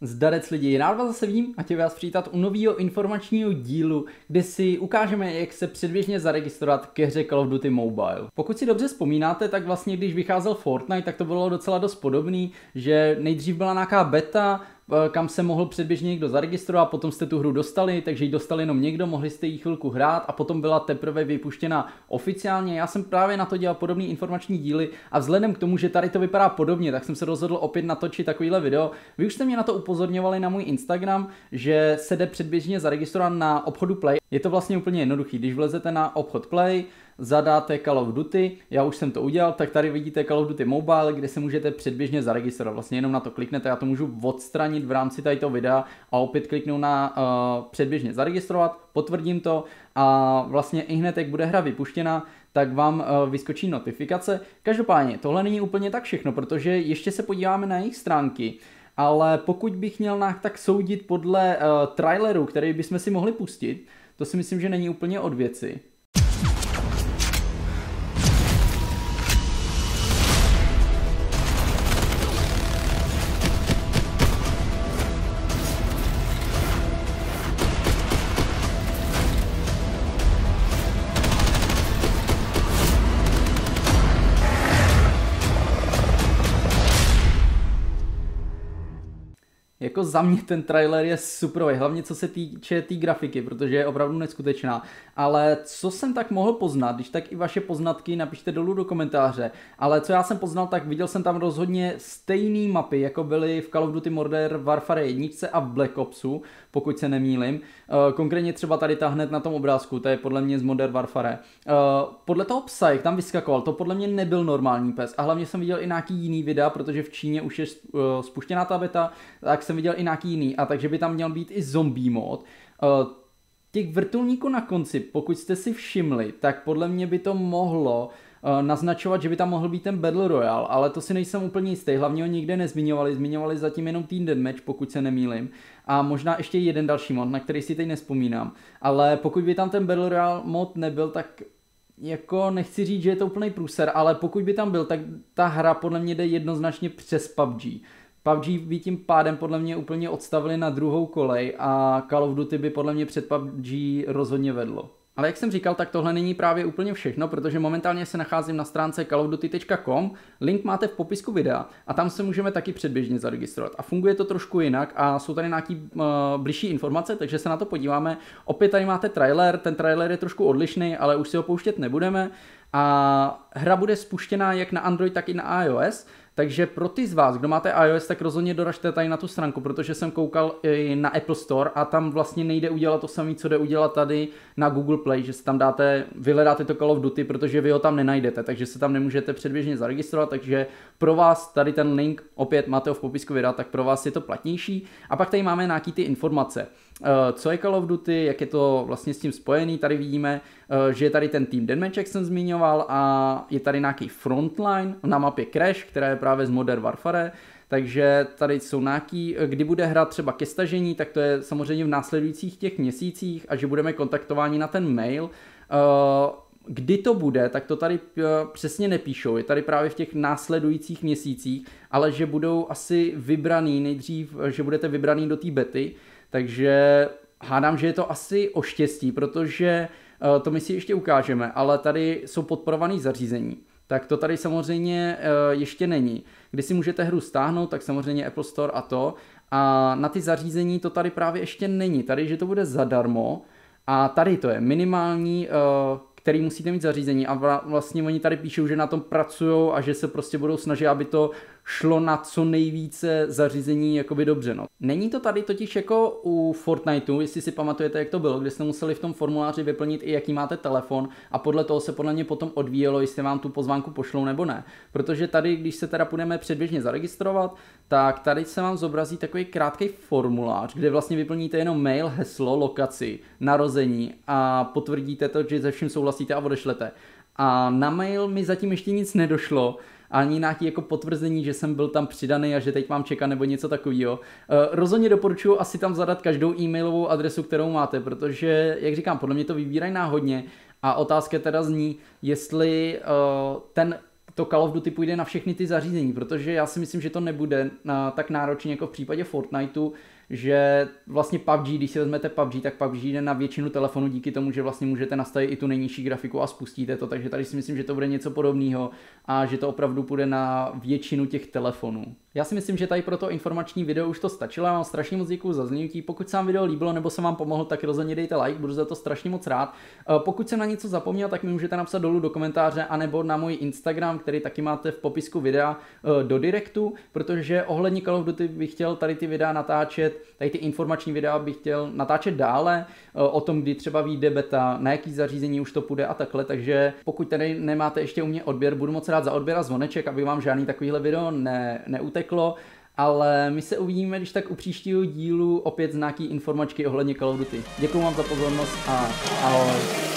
Zdarec lidi, rád vás zase vidím a tě vás přítat u nového informačního dílu, kde si ukážeme, jak se předběžně zaregistrovat ke hře Call of Duty Mobile. Pokud si dobře vzpomínáte, tak vlastně když vycházel Fortnite, tak to bylo docela dost podobný, že nejdřív byla nějaká beta, Eh, kam se mohl předběžně někdo zaregistrovat, potom jste tu hru dostali, takže ji dostali, jenom někdo, mohli jste ji chvilku hrát a potom byla teprve vypuštěna oficiálně. Já jsem právě na to dělal podobný informační díly a vzhledem k tomu, že tady to vypadá podobně, tak jsem se rozhodl opět natočit takovýhle video. Vy už jste mě na to upozorňovali na můj Instagram, že se jde předběžně zaregistrovat na obchodu Play. Je to vlastně úplně jednoduchý, když vlezete na obchod Play, zadáte Call of Duty, já už jsem to udělal, tak tady vidíte Call of Duty Mobile, kde se můžete předběžně zaregistrovat. Vlastně jenom na to kliknete, já to můžu odstranit v rámci tohoto videa a opět kliknu na uh, předběžně zaregistrovat, potvrdím to a vlastně i hned, jak bude hra vypuštěna, tak vám eh, vyskočí notifikace. Každopádně, tohle není úplně tak všechno, protože ještě se podíváme na jejich stránky. Ale pokud bych měl nějak tak soudit podle uh, traileru, který bychom si mohli pustit, to si myslím, že není úplně od věci. jako za mě ten trailer je super, hlavně co se týče té tý grafiky, protože je opravdu neskutečná. Ale co jsem tak mohl poznat, když tak i vaše poznatky napište dolů do komentáře, ale co já jsem poznal, tak viděl jsem tam rozhodně stejné mapy, jako byly v Call of Duty Modern Warfare 1 a v Black Opsu, pokud se nemýlim. Eh, konkrétně třeba tady ta hned na tom obrázku, to je podle mě z Modern Warfare. Eh, podle toho psa, jak tam vyskakoval, to podle mě nebyl normální pes. A hlavně jsem viděl i nějaký jiný videa, protože v Číně už je eh, spuštěná ta beta, tak jsem viděl viděl i nějaký jiný, a takže by tam měl být i zombie mod. Eh, těch vrtulníků na konci, pokud jste si všimli, tak podle mě by to mohlo eh, naznačovat, že by tam mohl být ten Battle Royale, ale to si nejsem úplně jistý, hlavně ho nikde nezmiňovali, zmiňovali zatím jenom Team Deathmatch, pokud se nemýlim, a možná ještě jeden další mod, na který si teď nespomínám, ale pokud by tam ten Battle Royale mod nebyl, tak jako nechci říct, že je to úplný průser, ale pokud by tam byl, tak ta hra podle mě jde jednoznačně přes PUBG. PUBG by tím pádem podle mě úplně odstavili na druhou kolej a Call of Duty by podle mě před PUBG rozhodně vedlo. Ale jak jsem říkal, tak tohle není právě úplně všechno, protože momentálně se nacházím na stránce callofduty.com, link máte v popisku videa a tam se můžeme taky předběžně zaregistrovat. A funguje to trošku jinak a jsou tady nějaké uh, eh, blížší informace, takže se na to podíváme. Opět tady máte trailer, ten trailer je trošku odlišný, ale už si ho pouštět nebudeme. A hra bude spuštěná jak na Android, tak i na iOS. Takže pro ty z vás, kdo máte iOS, tak rozhodně doražte tady na tu stránku, protože jsem koukal i na Apple Store a tam vlastně nejde udělat to samé, co jde udělat tady na Google Play, že se tam dáte, vyhledáte to Call of Duty, protože vy ho tam nenajdete, takže se tam nemůžete předběžně zaregistrovat, takže pro vás tady ten link opět máte ho v popisku videa, tak pro vás je to platnější. A pak tady máme nějaký ty informace. Eh, co je Call of Duty, jak je to vlastně s tím spojený. Tady vidíme, eh, že je tady ten tým Deathmatch, jak jsem zmiňoval, a je tady nějaký frontline na mapě Crash, která je právě z Modern Warfare. Takže tady jsou nějaký, eh, kdy bude hrát třeba ke stažení, tak to je samozřejmě v následujících těch měsících a že budeme kontaktováni na ten mail. Kdy to bude, tak to tady přesně nepíšou, je tady právě v těch následujících měsících, ale že budou asi vybraný nejdřív, že budete vybraný do té bety, takže hádám, že je to asi o štěstí, protože eh, to my si ještě ukážeme, ale tady jsou podporované zařízení. Tak to tady samozřejmě eh, ještě není. Když si můžete hru stáhnout, tak samozřejmě Apple Store a to. A na ty zařízení to tady právě ještě není. Tady, že to bude zadarmo. A tady to je minimální eh, který musíte mít zařízení a vlastně oni tady píšou, že na tom pracují a že se prostě budou snažit, aby to šlo na co nejvíce zařízení jakoby dobře. No. Není to tady totiž jako u Fortniteu, jestli si pamatujete, jak to bylo, kde jste museli v tom formuláři vyplnit i jaký máte telefon a podle toho se podle mě potom odvíjelo, jestli vám tu pozvánku pošlou nebo ne. Protože tady, když se teda půjdeme předběžně zaregistrovat, tak tady se vám zobrazí takový krátký formulář, kde vlastně vyplníte jenom mail, heslo, lokaci, narození a potvrdíte to, že ze vším souhlasíte odsouhlasíte a odešlete. A na mail mi zatím ještě nic nedošlo, ani nějaký jako potvrzení, že jsem byl tam přidaný a že teď mám čekat nebo něco takového. Eh, rozhodně doporučuji asi tam zadat každou e-mailovou adresu, kterou máte, protože, jak říkám, podle mě to vybírají náhodně a otázka teda zní, jestli eh, ten to Call of Duty půjde na všechny ty zařízení, protože já si myslím, že to nebude eh, tak náročně jako v případě Fortniteu, že vlastně PUBG, když si vezmete PUBG, tak PUBG jde na většinu telefonu díky tomu, že vlastně můžete nastavit i tu nejnižší grafiku a spustíte to, takže tady si myslím, že to bude něco podobného a že to opravdu půjde na většinu těch telefonů. Já si myslím, že tady pro to informační video už to stačilo, já mám strašně moc děkuju za zněnutí, pokud se vám video líbilo nebo se vám pomohlo, tak rozhodně dejte like, budu za to strašně moc rád. Eh, pokud jsem na něco zapomněl, tak mi můžete napsat dolů do komentáře, anebo na můj Instagram, který taky máte v popisku videa eh, do direktu, protože ohledně Call of Duty bych chtěl tady ty videa natáčet Tady ty informační videa bych chtěl natáčet dále eh, o tom, kdy třeba vyjde beta, na jaký zařízení už to půjde a takhle. Takže pokud tady nemáte ještě u mě odběr, budu moc rád za odběr a zvoneček, aby vám žádný takovýhle video ne, neuteklo. Ale my se uvidíme, když tak u příštího dílu opět z nějaký informačky ohledně Call of Duty. Děkuji vám za pozornost a ahoj.